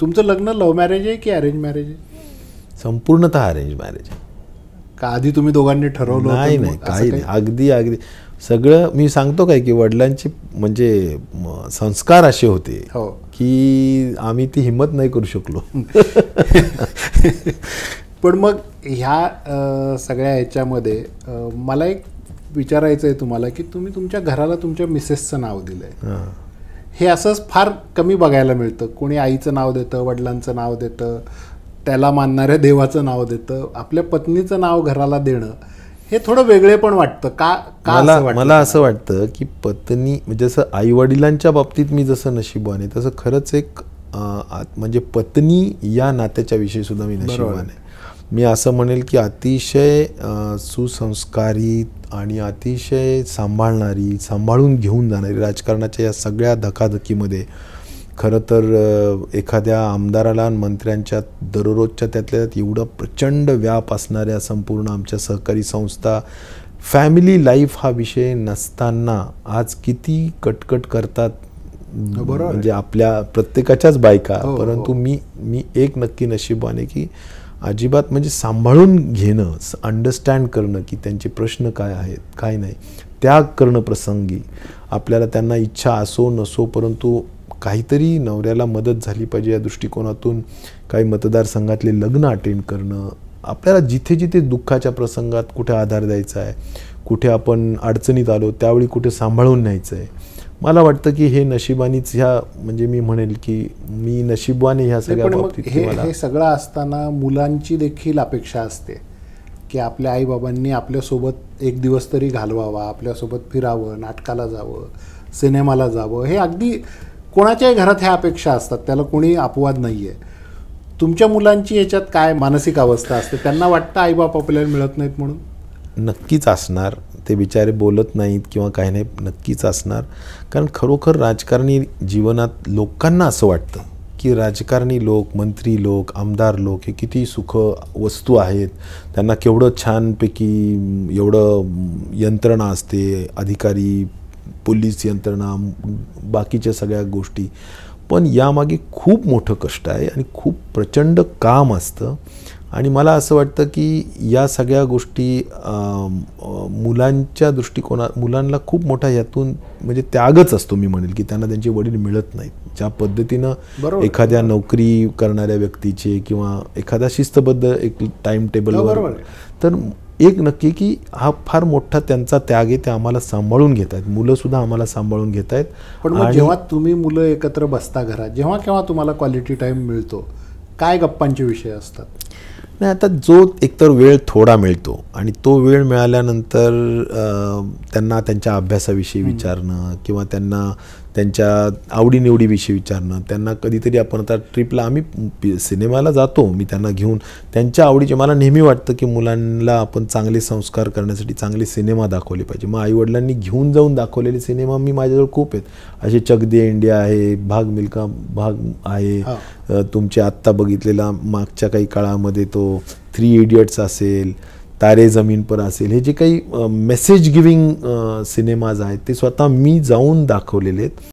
तुमचं लग्न love marriage आहे की अरेंज मॅरेज आहे संपूर्णतः अरेंज मॅरेज आहे का आधी तुम्ही दोघांनी ठरवलं नाही नाही काही नाही अगदी अगदी सगळं मी सांगतो काय की वडिलांची म्हणजे संस्कार असे होते हो. की आम्ही ती हिंमत नाही करू शकलो पण मग ह्या सगळ्या ह्याच्यामध्ये मला एक विचारायचं आहे तुम्हाला की तुम्ही तुमच्या घराला तुमच्या मिसेसचं नाव दिलं हे असंच फार कमी बघायला मिळतं कोणी आईचं नाव देतं वडिलांचं नाव देतं त्याला मानणाऱ्या देवाचं नाव देतं आपल्या पत्नीचं नाव घराला देणं हे थोडं वेगळे पण वाटतं का का मला मला असं वाटतं की पत्नी म्हणजे जसं वडिलांच्या बाबतीत मी जसं नशिबवान आहे तसं खरंच एक म्हणजे पत्नी या नात्याच्या विषयी सुद्धा मी नशिबवान आहे मी असं म्हणेल की अतिशय सुसंस्कारित आणि अतिशय सांभाळणारी सांभाळून घेऊन जाणारी राजकारणाच्या या सगळ्या धकाधकीमध्ये खरं तर एखाद्या आमदाराला आणि मंत्र्यांच्या दररोजच्या त्यातल्या त्यात एवढं प्रचंड व्याप असणाऱ्या संपूर्ण आमच्या सहकारी संस्था फॅमिली लाईफ हा विषय नसताना आज किती कटकट करतात म्हणजे आपल्या प्रत्येकाच्याच बायका हो, हो. परंतु मी मी एक नक्की नशिबाने की अजिबात म्हणजे सांभाळून घेणं अंडरस्टँड करणं की त्यांचे प्रश्न काय आहेत काय नाही त्याग करणं प्रसंगी आपल्याला त्यांना इच्छा असो नसो परंतु काहीतरी नवऱ्याला मदत झाली पाहिजे या दृष्टिकोनातून काही मतदारसंघातले लग्न अटेंड करणं आपल्याला जिथे जिथे दुःखाच्या प्रसंगात कुठे आधार द्यायचा आहे कुठे आपण अडचणीत आलो त्यावेळी कुठे सांभाळून न्यायचं आहे मला वाटतं की हे नशिबानीच ह्या म्हणजे मी म्हणेल की मी नशिबाने ह्या सगळ्या हे हे सगळं असताना मुलांची देखील अपेक्षा असते की आपल्या आईबाबांनी आपल्यासोबत एक दिवस तरी घालवावा आपल्यासोबत फिरावं नाटकाला जावं सिनेमाला जावं हे अगदी कोणाच्याही घरात ह्या अपेक्षा असतात त्याला कोणी अपवाद नाही आहे तुमच्या मुलांची याच्यात काय मानसिक अवस्था असते त्यांना वाटतं आईबाप आपल्याला मिळत नाहीत म्हणून नक्कीच असणार ते बिचारे बोलत नाहीत किंवा काही नाही नक्कीच असणार कारण खरोखर राजकारणी जीवनात लोकांना असं वाटतं की राजकारणी लोक मंत्री लोक आमदार लोक हे किती सुख वस्तू आहेत त्यांना केवढं छानपैकी एवढं यंत्रणा असते अधिकारी पोलीस यंत्रणा बाकीच्या सगळ्या गोष्टी पण यामागे खूप मोठं कष्ट आहे आणि खूप प्रचंड काम असतं आणि मला असं वाटतं की या सगळ्या गोष्टी मुलांच्या दृष्टिकोना मुलांना खूप मोठा यातून म्हणजे त्यागच असतो मी म्हणेल की त्यांना त्यांचे वडील मिळत नाहीत ज्या पद्धतीनं एखाद्या नोकरी करणाऱ्या व्यक्तीचे किंवा एखाद्या शिस्तबद्ध एक टाइम टेबलवर हो, तर एक नक्की की हा फार मोठा त्यांचा त्याग आहे ते आम्हाला सांभाळून घेत आहेत मुलं सुद्धा आम्हाला सांभाळून घेत आहेत पण जेव्हा तुम्ही मुलं एकत्र बसता घरात जेव्हा केव्हा तुम्हाला क्वालिटी टाईम मिळतो काय गप्पांचे विषय असतात नाही आता जो एकतर वेळ थोडा मिळतो आणि तो वेळ मिळाल्यानंतर त्यांना त्यांच्या अभ्यासाविषयी विचारणं किंवा त्यांना त्यांच्या आवडीनिवडीविषयी विचारणं त्यांना कधीतरी आपण आता ट्रिपला आम्ही सिनेमाला जातो मी त्यांना घेऊन त्यांच्या आवडीचे मला नेहमी वाटतं की मुलांना आपण चांगले संस्कार करण्यासाठी चांगले सिनेमा दाखवले पाहिजे मग आईवडिलांनी घेऊन जाऊन दाखवलेले सिनेमा मी माझ्याजवळ खूप आहेत असे चक दे इंडिया आहे भाग मिल्का भाग आहे तुमच्या आत्ता बघितलेला मागच्या काही काळामध्ये तो थ्री इडियट्स असेल तारे जमीन पर असेल हे जे काही मेसेज गिविंग सिनेमाज आहेत ते स्वतः मी जाऊन दाखवलेले आहेत